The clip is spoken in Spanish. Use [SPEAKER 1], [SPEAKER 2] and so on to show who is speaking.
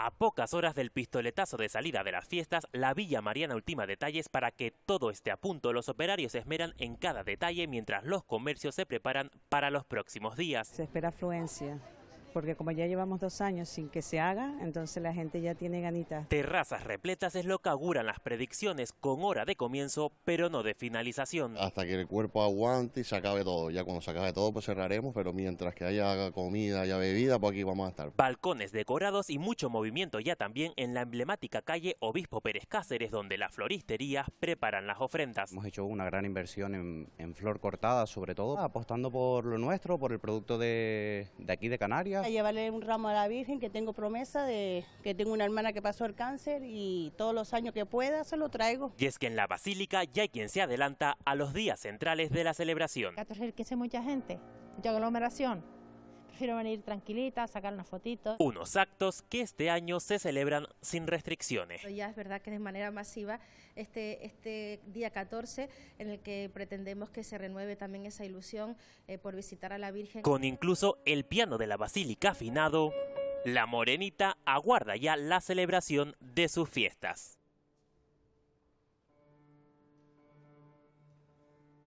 [SPEAKER 1] A pocas horas del pistoletazo de salida de las fiestas, la Villa Mariana ultima detalles para que todo esté a punto. Los operarios esmeran en cada detalle mientras los comercios se preparan para los próximos días. Se
[SPEAKER 2] espera afluencia porque como ya llevamos dos años sin que se haga, entonces la gente ya tiene ganitas.
[SPEAKER 1] Terrazas repletas es lo que auguran las predicciones con hora de comienzo, pero no de finalización.
[SPEAKER 3] Hasta que el cuerpo aguante y se acabe todo. Ya cuando se acabe todo, pues cerraremos, pero mientras que haya comida, haya bebida, pues aquí vamos a estar.
[SPEAKER 1] Balcones decorados y mucho movimiento ya también en la emblemática calle Obispo Pérez Cáceres, donde las floristerías preparan las ofrendas.
[SPEAKER 3] Hemos hecho una gran inversión en, flor cortada, sobre todo apostando por lo nuestro, por el producto de aquí de Canarias a
[SPEAKER 4] llevarle un ramo a la Virgen, que tengo promesa de que tengo una hermana que pasó el cáncer y todos los años que pueda se lo traigo.
[SPEAKER 1] Y es que en la Basílica ya hay quien se adelanta a los días centrales de la celebración.
[SPEAKER 4] 14 que
[SPEAKER 5] mucha gente, mucha aglomeración. Prefiero venir tranquilita, sacar unas fotitos.
[SPEAKER 1] Unos actos que este año se celebran sin restricciones.
[SPEAKER 5] Ya es verdad que de manera masiva este, este día 14 en el que pretendemos que se renueve también esa ilusión eh, por visitar a la Virgen. Con
[SPEAKER 1] incluso el piano de la Basílica afinado, la Morenita aguarda ya la celebración de sus fiestas.